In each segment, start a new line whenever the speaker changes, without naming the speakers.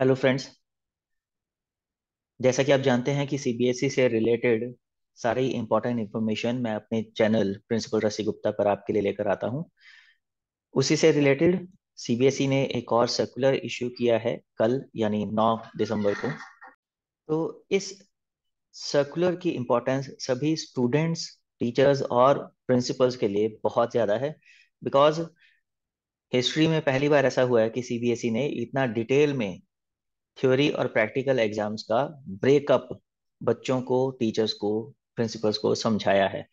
Hello friends जैसा कि आप जानते हैं कि सीबीएसई e से रिलेटेड सारी इंपॉर्टेंट इन्फॉर्मेशन मैं अपने चैनल प्रिंसिपल रसी गुप्ता पर आपके लिए लेकर आता हूं उसी से रिलेटेड सीबीएसई e ने एक और सर्कुलर इश्यू किया है कल यानी 9 दिसंबर को तो इस सर्कुलर की इम्पोर्टेंस सभी स्टूडेंट्स टीचर्स और प्रिंसिपल्स के लिए बहुत ज़्यादा है बिकॉज हिस्ट्री में पहली बार ऐसा हुआ है कि सीबीएसई e ने इतना डिटेल में थ्योरी और प्रैक्टिकल एग्जाम्स का ब्रेकअप बच्चों को टीचर्स को प्रिंसिपल्स को समझाया है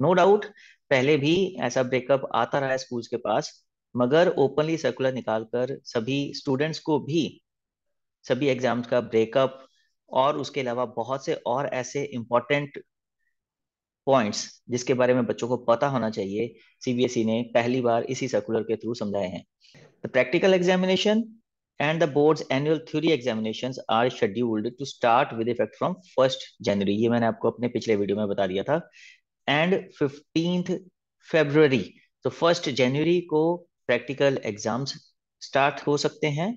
नो no डाउट पहले भी ऐसा ब्रेकअप आता रहा है स्कूल्स के पास मगर ओपनली सर्कुलर निकालकर सभी स्टूडेंट्स को भी सभी एग्जाम्स का ब्रेकअप और उसके अलावा बहुत से और ऐसे इम्पोर्टेंट पॉइंट्स जिसके बारे में बच्चों को पता होना चाहिए सीबीएसई e ने पहली बार इसी सर्कुलर के थ्रू समझाए हैं the practical examination and the board's annual theory examinations are scheduled to start with effect from 1st January ये मैंने आपको अपने पिछले वीडियो में बता दिया था एंड 15th फरवरी तो फर्स्ट जनवरी को प्रैक्टिकल एग्जाम्स स्टार्ट हो सकते हैं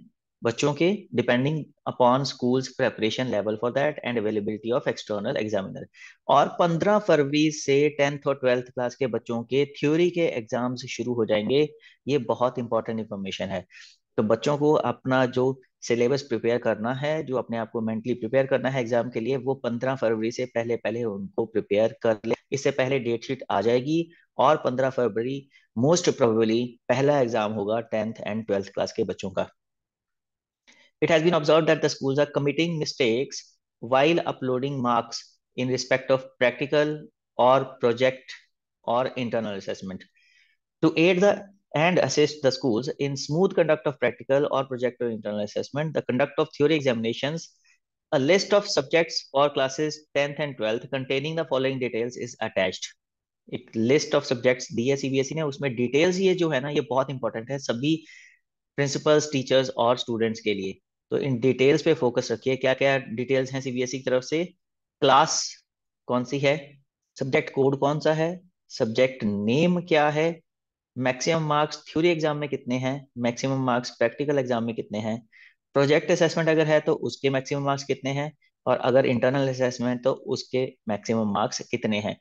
बच्चों के depending upon schools preparation level for that and availability of external examiner और 15 फरवरी से टेंथ और ट्वेल्थ क्लास के बच्चों के थ्योरी के एग्जाम्स शुरू हो जाएंगे ये बहुत इंपॉर्टेंट इन्फॉर्मेशन है तो बच्चों को अपना जो सिलेबस प्रिपेयर करना है जो अपने आप को मेंटली प्रिपेयर करना है एग्जाम के लिए वो पंद्रह फरवरी से पहले पहले उनको प्रिपेयर कर ले इससे पहले डेट शीट आ जाएगी और पंद्रह फरवरी मोस्ट प्रोबेबली पहला एग्जाम होगा टेंथ एंड ट्वेल्थ क्लास के बच्चों का it has been observe that the schools are committing mistakes while uploading marks in respect of practical और प्रोजेक्ट और internal assessment to aid the and assist the schools in smooth conduct of practical or project internal assessment, the conduct of theory examinations. A list of subjects for classes 10th and 12th containing the following details is attached. एक list of subjects दी है CBSE ने उसमें details ये जो है ना ये बहुत इंपॉर्टेंट है सभी प्रिंसिपल्स टीचर्स और स्टूडेंट्स के लिए तो इन डिटेल्स पे फोकस रखिए क्या क्या डिटेल्स हैं सीबीएसई की तरफ से क्लास कौन सी है सब्जेक्ट कोड कौन सा है सब्जेक्ट नेम क्या है मैक्सिमम मार्क्स थ्योरी एग्जाम में कितने हैं मैक्सिमम मार्क्स प्रैक्टिकल एग्जाम में कितने हैं प्रोजेक्ट असेसमेंट अगर है तो उसके मैक्सिमम मार्क्स कितने हैं और अगर इंटरनल असेसमेंट तो उसके मैक्सिमम मार्क्स कितने हैं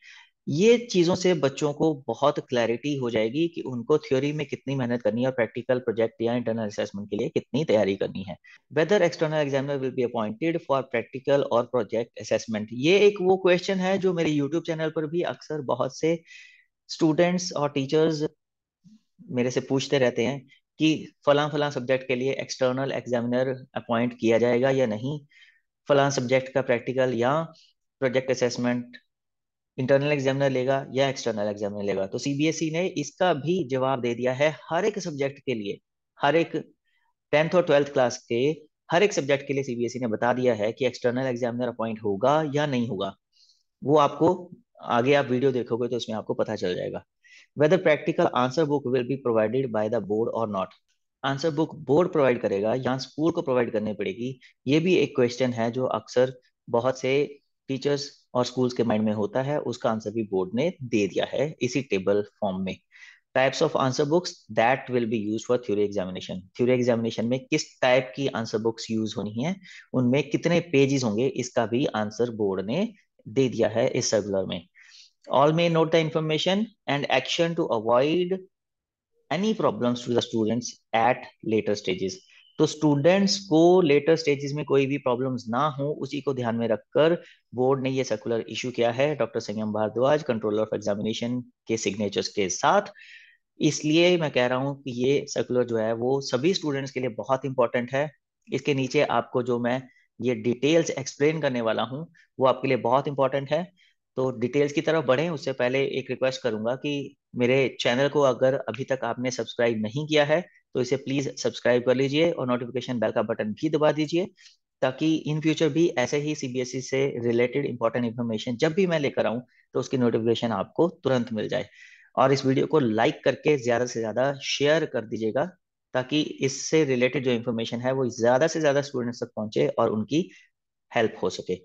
ये चीज़ों से बच्चों को बहुत क्लैरिटी हो जाएगी कि उनको थ्योरी में कितनी मेहनत करनी है और प्रैक्टिकल प्रोजेक्ट या इंटरनल असेसमेंट के लिए कितनी तैयारी करनी है whether external examiner will be appointed for practical और प्रोजेक्ट असेसमेंट ये एक वो क्वेश्चन है जो मेरे यूट्यूब चैनल पर भी अक्सर बहुत से स्टूडेंट्स और टीचर्स मेरे से पूछते रहते हैं कि फलां फलां सब्जेक्ट के लिए एक्सटर्नल एग्जामिनर अपॉइंट किया जाएगा या नहीं फलां सब्जेक्ट का प्रैक्टिकल या प्रोजेक्ट असेसमेंट इंटरनल एग्जामिनर लेगा या एक्सटर्नल एग्जामिनर लेगा तो सीबीएसई e ने इसका भी जवाब दे दिया है हर एक सब्जेक्ट के लिए हर एक टेंथ और ट्वेल्थ क्लास के हर एक सब्जेक्ट के लिए सीबीएसई e ने बता दिया है कि एक्सटर्नल एग्जामिनर अपॉइंट होगा या नहीं होगा वो आपको आगे आप वीडियो देखोगे तो उसमें आपको पता चल जाएगा whether practical answer book will be provided by the board or not answer book board provide करेगा या school को provide करनी पड़ेगी ये भी एक question है जो अक्सर बहुत से टीचर्स और स्कूल्स के माइंड में होता है उसका आंसर भी बोर्ड ने दे दिया है इसी टेबल फॉर्म में types of answer books that will be use for theory examination theory examination में किस टाइप की आंसर बुक्स यूज होनी है उनमें कितने पेजेस होंगे इसका भी आंसर बोर्ड ने दे दिया है इस सर्कुलर में All may note the information and action to avoid any problems to the students at later stages. तो स्टूडेंट्स को लेटर स्टेजेस में कोई भी प्रॉब्लम्स ना हो उसी को ध्यान में रखकर बोर्ड ने ये सर्कुलर इशू किया है doctor Sanyam Bhardwaj controller of examination के सिग्नेचर्स के साथ इसलिए मैं कह रहा हूँ कि ये सर्कुलर जो है वो सभी स्टूडेंट्स के लिए बहुत इंपॉर्टेंट है इसके नीचे आपको जो मैं ये डिटेल्स एक्सप्लेन करने वाला हूँ वो आपके लिए बहुत इंपॉर्टेंट है तो डिटेल्स की तरफ बढ़ें उससे पहले एक रिक्वेस्ट करूंगा कि मेरे चैनल को अगर अभी तक आपने सब्सक्राइब नहीं किया है तो इसे प्लीज़ सब्सक्राइब कर लीजिए और नोटिफिकेशन बेल का बटन भी दबा दीजिए ताकि इन फ्यूचर भी ऐसे ही सीबीएसई e से रिलेटेड इंपॉर्टेंट इन्फॉर्मेशन जब भी मैं लेकर आऊँ तो उसकी नोटिफिकेशन आपको तुरंत मिल जाए और इस वीडियो को लाइक करके ज़्यादा से ज़्यादा शेयर कर दीजिएगा ताकि इससे रिलेटेड जो इन्फॉर्मेशन है वो ज़्यादा से ज़्यादा स्टूडेंट्स तक पहुंचे और उनकी हेल्प हो सके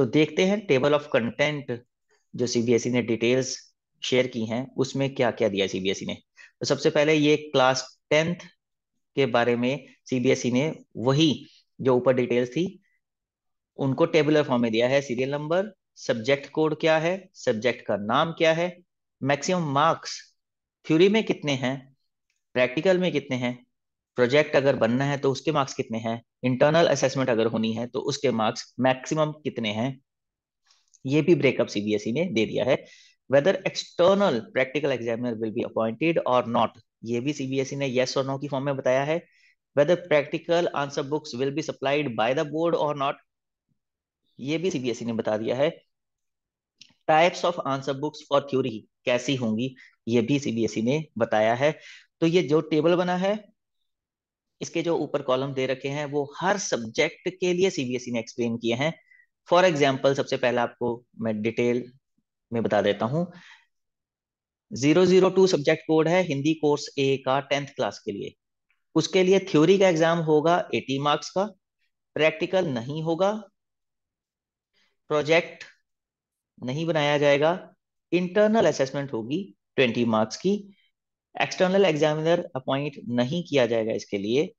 तो देखते हैं टेबल ऑफ कंटेंट जो सीबीएसई e ने डिटेल्स शेयर की हैं उसमें क्या क्या दिया सीबीएसई e ने तो सबसे पहले ये क्लास टेंथ के बारे में सीबीएसई e ने वही जो ऊपर डिटेल्स थी उनको टेबुलर फॉर्म में दिया है सीरियल नंबर सब्जेक्ट कोड क्या है सब्जेक्ट का नाम क्या है मैक्सिमम मार्क्स थ्योरी में कितने हैं प्रैक्टिकल में कितने हैं प्रोजेक्ट अगर बनना है तो उसके मार्क्स कितने हैं इंटरनल असेसमेंट अगर होनी है तो उसके मार्क्स मैक्सिमम कितने हैं ये भी ब्रेकअप सीबीएसई e ने दे दिया है whether external practical examiner will be appointed और नॉट ये भी सीबीएसई e ने येस और नो की फॉर्म में बताया है whether practical answer books will be supplied by the board और नॉट ये भी सीबीएसई e ने बता दिया है types of answer books for theory कैसी होंगी ये भी सीबीएसई ने बताया है तो ये जो टेबल बना है इसके जो ऊपर कॉलम दे रखे हैं वो हर सब्जेक्ट के लिए सीबीएसई e ने एक्सप्लेन किए हैं फॉर एग्जाम्पल सबसे पहले आपको मैं डिटेल में बता देता हूं zero zero two subject code है हिंदी कोर्स ए का टेंथ क्लास के लिए उसके लिए थ्योरी का एग्जाम होगा एटी मार्क्स का प्रैक्टिकल नहीं होगा प्रोजेक्ट नहीं बनाया जाएगा इंटरनल असेसमेंट होगी ट्वेंटी मार्क्स की एक्सटर्नल एग्जामिनर अपॉइंट नहीं किया जाएगा इसके लिए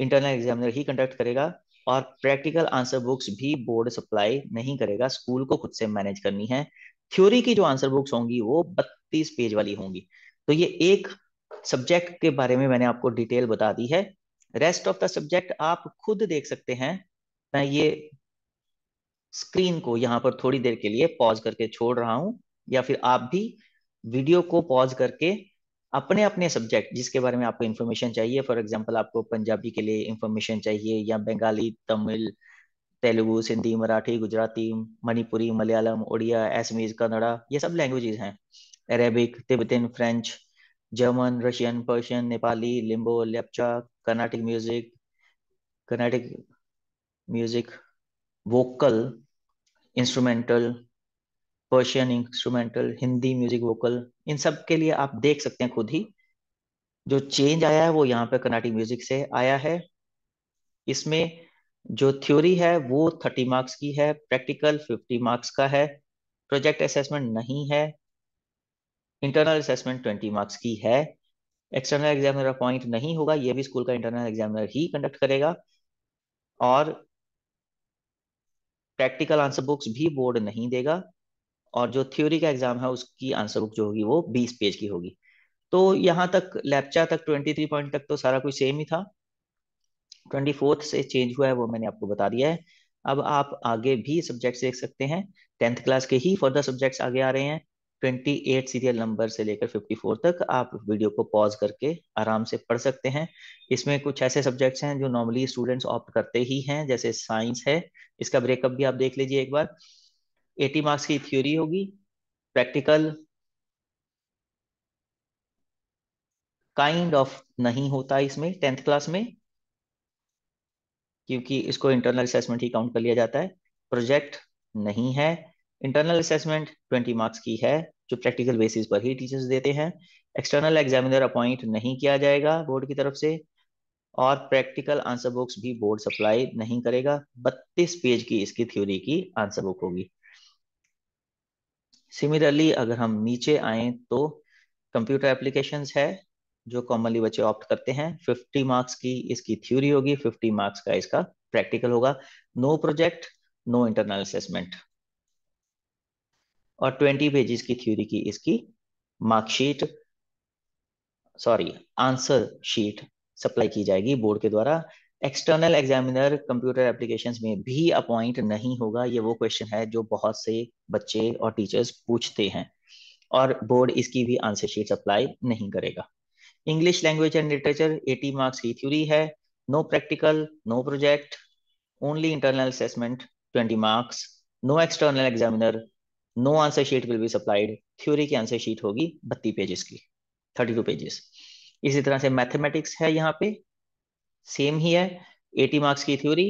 इंटरनल एग्जामिनर ही कंडक्ट करेगा और प्रैक्टिकल आंसर बुक्स भी बोर्ड सप्लाई नहीं करेगा स्कूल को खुद से मैनेज करनी है थ्योरी की जो आंसर बुक्स होंगी वो बत्तीस पेज वाली होंगी तो ये एक सब्जेक्ट के बारे में मैंने आपको डिटेल बता दी है रेस्ट ऑफ द सब्जेक्ट आप खुद देख सकते हैं मैं ये स्क्रीन को यहाँ पर थोड़ी देर के लिए पॉज करके छोड़ रहा हूं या फिर आप भी वीडियो को पॉज करके अपने अपने सब्जेक्ट जिसके बारे में आपको इन्फॉर्मेशन चाहिए फॉर एग्जाम्पल आपको पंजाबी के लिए इन्फॉर्मेशन चाहिए या बंगाली तमिल तेलुगु सिंधी मराठी गुजराती मणिपुरी मलयालम उड़िया एसमीज कन्नड़ा ये सब लैंग्वेजेस हैं Arabic Tibetan French German Russian Persian Nepali Limbu Lepcha Carnatic music Carnatic music vocal instrumental Persian instrumental Hindi music vocal इन सब के लिए आप देख सकते हैं खुद ही जो चेंज आया है वो यहाँ पे कर्नाटिक म्यूजिक से आया है इसमें जो थ्योरी है वो थर्टी मार्क्स की है प्रैक्टिकल फिफ्टी मार्क्स का है प्रोजेक्ट असेसमेंट नहीं है इंटरनल असेसमेंट ट्वेंटी मार्क्स की है एक्सटर्नल एग्जामिनर अपॉइंट नहीं होगा ये भी स्कूल का इंटरनल एग्जामिनर ही कंडक्ट करेगा और प्रैक्टिकल आंसर बुक्स भी बोर्ड नहीं देगा और जो थ्योरी का एग्जाम है उसकी आंसर बुक जो होगी वो बीस पेज की होगी तो यहाँ तक लेपचा तक ट्वेंटी थ्री पॉइंट तक तो सारा कुछ सेम ही था ट्वेंटी फोर्थ से चेंज हुआ है वो मैंने आपको बता दिया है अब आप आगे भी सब्जेक्ट्स देख सकते हैं टेंथ क्लास के ही फर्दर सब्जेक्ट्स आगे आ रहे हैं ट्वेंटी एट सीरियल नंबर से लेकर फिफ्टी फोर तक आप वीडियो को पॉज करके आराम से पढ़ सकते हैं इसमें कुछ ऐसे सब्जेक्ट्स हैं जो नॉर्मली स्टूडेंट्स ऑप्ट करते ही हैं जैसे साइंस है इसका ब्रेकअप भी आप देख लीजिए एक बार एटी मार्क्स की थ्योरी होगी प्रैक्टिकल काइंड ऑफ नहीं होता इसमें टेंथ क्लास में क्योंकि इसको इंटरनल असेसमेंट ही काउंट कर लिया जाता है प्रोजेक्ट नहीं है इंटरनल असेसमेंट ट्वेंटी मार्क्स की है जो प्रैक्टिकल बेसिस पर ही टीचर्स देते हैं एक्सटर्नल एग्जामिनर अपॉइंट नहीं किया जाएगा बोर्ड की तरफ से और प्रैक्टिकल आंसर बुक्स भी बोर्ड सप्लाई नहीं करेगा बत्तीस पेज की इसकी थ्योरी की आंसर बुक होगी सिमिलरली अगर हम नीचे आए तो कंप्यूटर एप्लीकेशन है जो कॉमनली बच्चे ऑप्ट करते हैं 50 मार्क्स की इसकी थ्योरी होगी 50 मार्क्स का इसका प्रैक्टिकल होगा no project no internal assessment और 20 पेजेस की थ्योरी की इसकी marksheet sorry answer sheet supply की जाएगी बोर्ड के द्वारा एक्सटर्नल एग्जामिनर कंप्यूटर एप्लीकेशन में भी अपॉइंट नहीं होगा ये वो क्वेश्चन है जो बहुत से बच्चे और टीचर्स पूछते हैं और बोर्ड इसकी भी आंसर शीट अप्लाई नहीं करेगा English language and literature 80 marks की थ्योरी है no practical no project only internal assessment 20 marks no external examiner no answer sheet will be supplied theory की आंसर शीट होगी बत्तीस पेजेस की 32 पेजेस इसी तरह से मैथमेटिक्स है यहाँ पे सेम ही है 80 मार्क्स की theory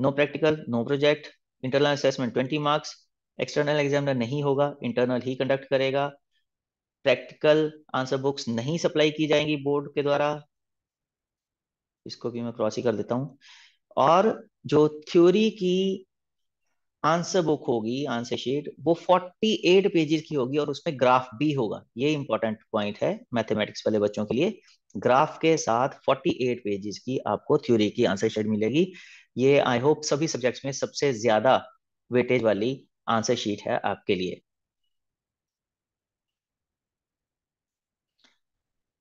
no practical no project internal assessment 20 marks external examiner नहीं होगा इंटरनल ही कंडक्ट करेगा प्रैक्टिकल आंसर बुक्स नहीं सप्लाई की जाएंगी बोर्ड के द्वारा इसको भी मैं क्रॉस ही कर देता हूं और जो थ्योरी की आंसर बुक होगी आंसर शीट वो 48 पेजेस की होगी और उसमें ग्राफ भी होगा ये इंपॉर्टेंट पॉइंट है मैथमेटिक्स वाले बच्चों के लिए ग्राफ के साथ 48 पेजेस की आपको थ्योरी की आंसर शीट मिलेगी ये आई होप सभी सब्जेक्ट्स में सबसे ज्यादा वेटेज वाली आंसर शीट है आपके लिए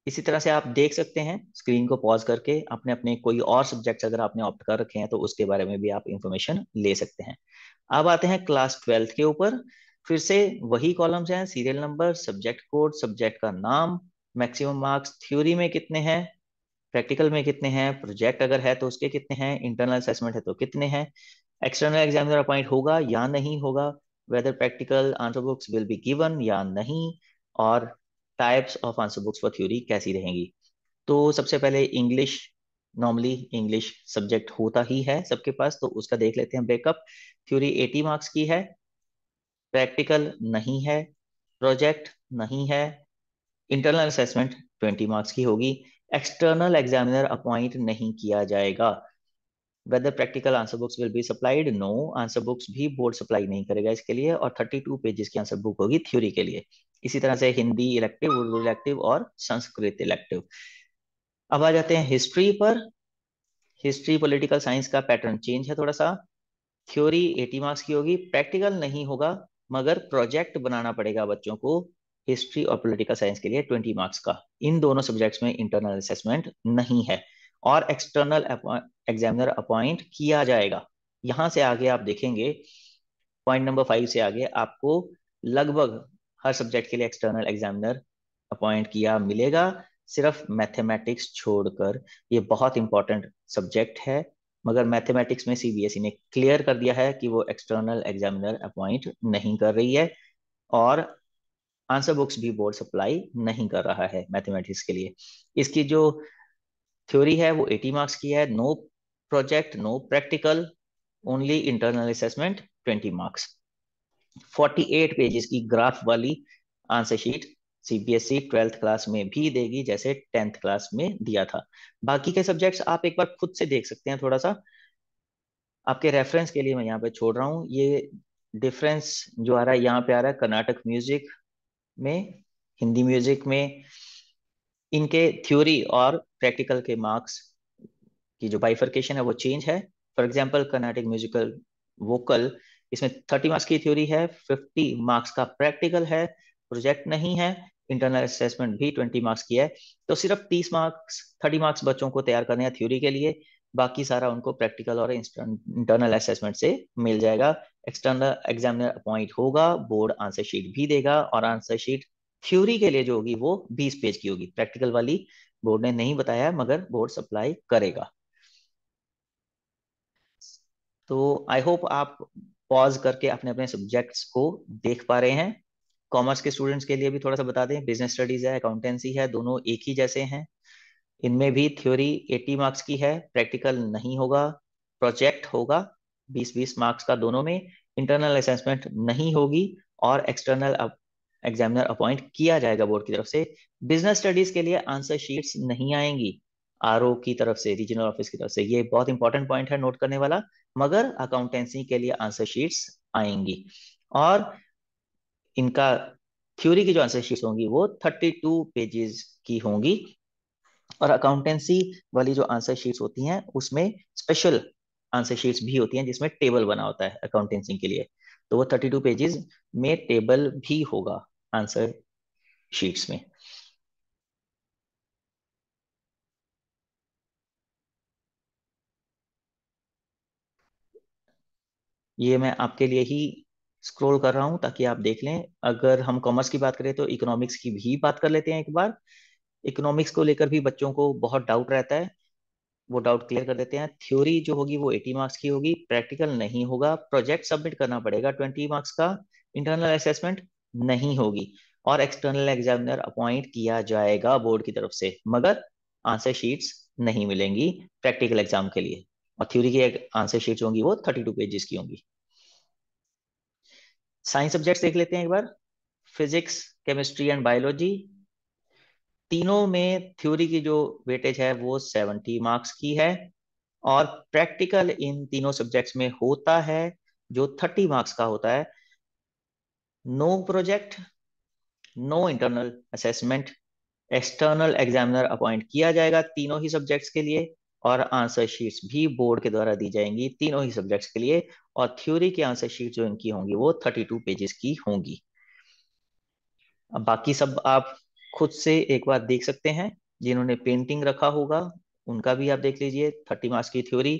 इसी तरह से आप देख सकते हैं स्क्रीन को पॉज करके अपने अपने कोई और सब्जेक्ट्स अगर आपने ऑप्ट कर रखे हैं तो उसके बारे में भी आप इंफॉर्मेशन ले सकते हैं अब आते हैं क्लास ट्वेल्थ के ऊपर फिर से वही कॉलम्स हैं serial number subject code subject का नाम मैक्सिमम मार्क्स थ्योरी में कितने हैं प्रैक्टिकल में कितने हैं प्रोजेक्ट अगर है तो उसके कितने हैं इंटरनल असेसमेंट है तो कितने हैं एक्सटर्नल एग्जामिनर अपॉइंट होगा या नहीं होगा whether practical answer books will be given या नहीं और types of answer books for theory कैसी रहेंगी तो सबसे पहले इंग्लिश नॉर्मली इंग्लिश सब्जेक्ट होता ही है सबके पास तो उसका देख लेते हैं ब्रेकअप थ्योरी एटी मार्क्स की है प्रैक्टिकल नहीं है प्रोजेक्ट नहीं है इंटरनल असेसमेंट 20 मार्क्स की होगी एक्सटर्नल एग्जामिनर अपॉइंट नहीं किया जाएगा whether practical answer books will be supplied no answer books भी बोर्ड सप्लाई नहीं करेगा इसके लिए और 32 पेजेस की आंसर बुक होगी थ्योरी के लिए इसी तरह से हिंदी इलेक्टिव उर्दू इलेक्टिव और संस्कृत इलेक्टिव अब आ जाते हैं हिस्ट्री पर हिस्ट्री पॉलिटिकल साइंस का पैटर्न चेंज है थोड़ा सा थ्योरी 80 मार्क्स की होगी प्रैक्टिकल नहीं होगा मगर प्रोजेक्ट बनाना पड़ेगा बच्चों को हिस्ट्री और पोलिटिकल साइंस के लिए ट्वेंटी मार्क्स का इन दोनों सब्जेक्ट्स में इंटरनल असेसमेंट नहीं है और एक्सटर्नल एग्जामिनर अपॉइंट किया जाएगा यहां से आगे आप देखेंगे पॉइंट नंबर फाइव से आगे आपको लगभग हर सब्जेक्ट के लिए एक्सटर्नल एग्जामिनर अपॉइंट किया मिलेगा सिर्फ मैथमेटिक्स छोड़कर ये बहुत इंपॉर्टेंट सब्जेक्ट है मगर मैथमेटिक्स में सीबीएसई e ने क्लियर कर दिया है कि वो एक्सटर्नल एग्जामिनर अपॉइंट नहीं कर रही है और आंसर बुक्स भी बोर्ड सप्लाई नहीं कर रहा है मैथमेटिक्स के लिए इसकी जो थ्योरी है वो 80 मार्क्स की है no project no practical only internal assessment 20 marks 48 pages की ग्राफ वाली answer sheet CBSE twelfth class में भी देगी जैसे टेंथ क्लास में दिया था बाकी के सब्जेक्ट्स आप एक बार खुद से देख सकते हैं थोड़ा सा आपके रेफरेंस के लिए मैं यहाँ पे छोड़ रहा हूँ ये डिफरेंस जो आ रहा है यहाँ पे आ रहा है कर्नाटक म्यूजिक में हिंदी म्यूजिक में इनके थ्योरी और प्रैक्टिकल के मार्क्स की जो बाइफर्केशन है वो चेंज है for example Carnatic musical vocal इसमें थर्टी मार्क्स की थ्योरी है फिफ्टी मार्क्स का प्रैक्टिकल है प्रोजेक्ट नहीं है इंटरनल असेसमेंट भी ट्वेंटी मार्क्स की है तो सिर्फ तीस मार्क्स थर्टी मार्क्स बच्चों को तैयार करने हैं थ्योरी के लिए बाकी सारा उनको प्रैक्टिकल और इंटरनल असेसमेंट से मिल जाएगा एक्सटर्नल एग्जामिनर अपॉइंट होगा बोर्ड आंसर शीट भी देगा और आंसर शीट थ्योरी के लिए जो होगी वो बीस पेज की होगी प्रैक्टिकल वाली बोर्ड ने नहीं बताया मगर बोर्ड सप्लाई करेगा तो आई होप आप पॉज करके अपने अपने सब्जेक्ट्स को देख पा रहे हैं कॉमर्स के स्टूडेंट्स के लिए भी थोड़ा सा बता दें बिजनेस स्टडीज है अकाउंटेंसी है दोनों एक ही जैसे हैं इनमें भी थ्योरी 80 मार्क्स की है प्रैक्टिकल नहीं होगा प्रोजेक्ट होगा 20-20 मार्क्स का दोनों में इंटरनल असेसमेंट नहीं होगी और एक्सटर्नल एग्जामिनर अपॉइंट किया जाएगा बोर्ड की तरफ से बिजनेस स्टडीज के लिए आंसर शीट्स नहीं आएंगी आर की तरफ से रीजनल ऑफिस की तरफ से ये बहुत इंपॉर्टेंट पॉइंट है नोट करने वाला मगर अकाउंटेंसी के लिए आंसर शीट्स आएंगी और इनका थ्योरी की जो आंसर शीट्स होंगी वो 32 पेजेस की होंगी और अकाउंटेंसी वाली जो आंसर शीट्स होती हैं उसमें स्पेशल आंसर शीट्स भी होती हैं जिसमें टेबल बना होता है अकाउंटेंसी के लिए तो वो थर्टी टू पेजेस में टेबल भी होगा आंसर शीट्स में ये मैं आपके लिए ही स्क्रॉल कर रहा हूं ताकि आप देख लें अगर हम कॉमर्स की बात करें तो इकोनॉमिक्स की भी बात कर लेते हैं एक बार इकोनॉमिक्स को लेकर भी बच्चों को बहुत डाउट रहता है वो डाउट क्लियर कर देते हैं थ्योरी जो होगी वो एटी मार्क्स की होगी प्रैक्टिकल नहीं होगा प्रोजेक्ट सबमिट करना पड़ेगा ट्वेंटी मार्क्स का इंटरनल असेसमेंट नहीं होगी और एक्सटर्नल एग्जामिनर अपॉइंट किया जाएगा बोर्ड की तरफ से मगर आंसर शीट्स नहीं मिलेंगी प्रैक्टिकल एग्जाम के लिए और थ्योरी की आंसर शीट होंगी वो थर्टी टू पेजेस की होंगी साइंस सब्जेक्ट्स देख लेते हैं एक बार फिजिक्स केमिस्ट्री एंड बायोलॉजी तीनों में थ्योरी की जो वेटेज है वो सेवेंटी मार्क्स की है और प्रैक्टिकल इन तीनों सब्जेक्ट्स में होता है जो थर्टी मार्क्स का होता है no project no internal assessment external examiner appoint किया जाएगा तीनों ही सब्जेक्ट्स के लिए और आंसर शीट्स भी बोर्ड के द्वारा दी जाएंगी तीनों ही सब्जेक्ट्स के लिए और थ्योरी की आंसर शीट जो इनकी होंगी वो थर्टी टू पेजेस की होंगी बाकी सब आप खुद से एक बार देख सकते हैं जिन्होंने पेंटिंग रखा होगा उनका भी आप देख लीजिए थर्टी मार्क्स की थ्योरी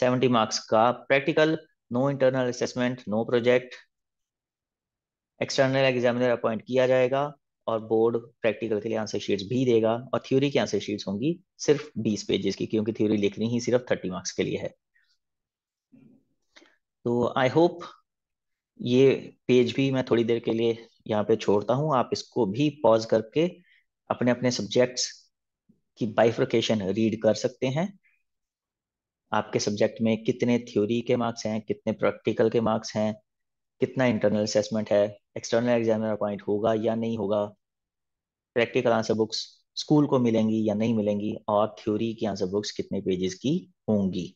सेवेंटी मार्क्स का practical no internal assessment no project external examiner appoint किया जाएगा और बोर्ड प्रैक्टिकल के लिए आंसर शीट्स भी देगा और थ्योरी की आंसर शीट्स होंगी सिर्फ बीस पेजेस की क्योंकि थ्योरी लिखनी ही सिर्फ थर्टी मार्क्स के लिए है तो आई होप ये पेज भी मैं थोड़ी देर के लिए यहाँ पे छोड़ता हूँ आप इसको भी पॉज करके अपने अपने सब्जेक्ट्स की बाइफ्रकेशन रीड कर सकते हैं आपके सब्जेक्ट में कितने थ्योरी के मार्क्स हैं कितने प्रैक्टिकल के मार्क्स हैं कितना इंटरनल असेसमेंट है एक्सटर्नल एग्जामिनर अपॉइंट होगा या नहीं होगा प्रैक्टिकल आंसर बुक्स स्कूल को मिलेंगी या नहीं मिलेंगी और थ्योरी की आंसर बुक्स कितने पेजेस की होंगी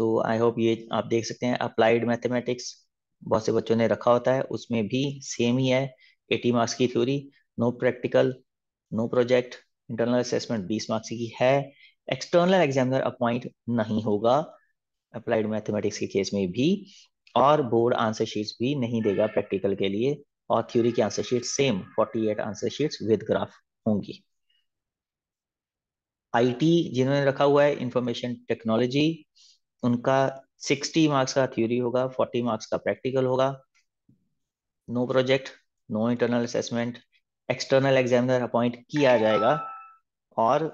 तो आई होप ये आप देख सकते हैं अप्लाइड मैथमेटिक्स बहुत से बच्चों ने रखा होता है उसमें भी सेम ही है एटी मार्क्स की theory no practical no project internal assessment बीस मार्क्स की है एक्सटर्नल एग्जामिनर अपॉइंट नहीं होगा अप्लाइड मैथमेटिक्स के केस में भी और बोर्ड आंसर शीट्स भी नहीं देगा प्रैक्टिकल के लिए और थ्योरी की answer sheet same 48 answer sheets with graph होंगी आईटी जिन्होंने रखा हुआ है इंफॉर्मेशन टेक्नोलॉजी उनका सिक्सटी मार्क्स का थ्योरी होगा फोर्टी मार्क्स का प्रैक्टिकल होगा no project no internal assessment external examiner appoint किया जाएगा और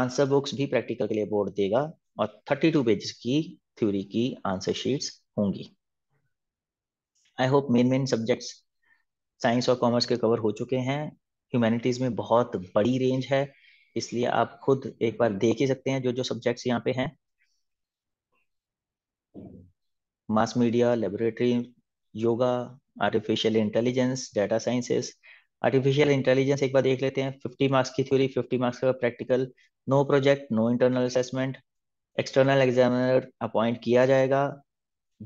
आंसर बुक्स भी प्रैक्टिकल के लिए बोर्ड देगा और थर्टी टू पेजेस की थ्योरी की आंसर शीट्स होंगी I hope main main subjects science और कॉमर्स के कवर हो चुके हैं ह्यूमैनिटीज में बहुत बड़ी रेंज है इसलिए आप खुद एक बार देख ही सकते हैं जो जो सब्जेक्ट्स यहाँ पे हैं mass media laboratory yoga artificial intelligence data sciences artificial intelligence एक बार देख लेते हैं 50 मार्क्स की थ्योरी 50 मार्क्स का practical no project no internal assessment external examiner appoint किया जाएगा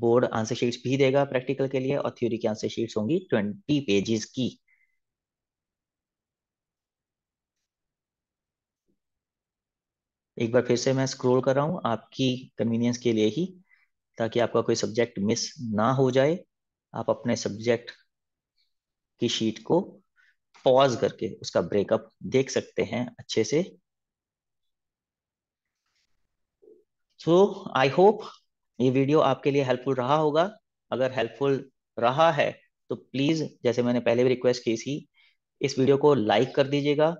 बोर्ड आंसर शीट्स भी देगा प्रैक्टिकल के लिए और थ्योरी की आंसर शीट्स होंगी ट्वेंटी पेजेस की एक बार फिर से मैं स्क्रोल कर रहा हूँ आपकी कन्वीनियंस के लिए ही ताकि आपका कोई सब्जेक्ट मिस ना हो जाए आप अपने सब्जेक्ट की शीट को पॉज करके उसका ब्रेकअप देख सकते हैं अच्छे से सो आई होप ये वीडियो आपके लिए हेल्पफुल रहा होगा अगर हेल्पफुल रहा है तो प्लीज़ जैसे मैंने पहले भी रिक्वेस्ट की थी इस वीडियो को लाइक कर दीजिएगा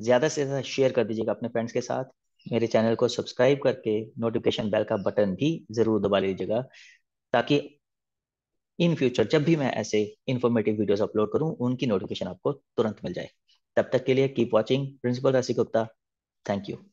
ज़्यादा से ज़्यादा शेयर कर दीजिएगा अपने फ्रेंड्स के साथ मेरे चैनल को सब्सक्राइब करके नोटिफिकेशन बेल का बटन भी जरूर दबा लीजिएगा ताकि इन फ्यूचर जब भी मैं ऐसे इन्फॉर्मेटिव वीडियोस अपलोड करूं उनकी नोटिफिकेशन आपको तुरंत मिल जाए तब तक के लिए कीप वाचिंग प्रिंसिपल राशि गुप्ता थैंक यू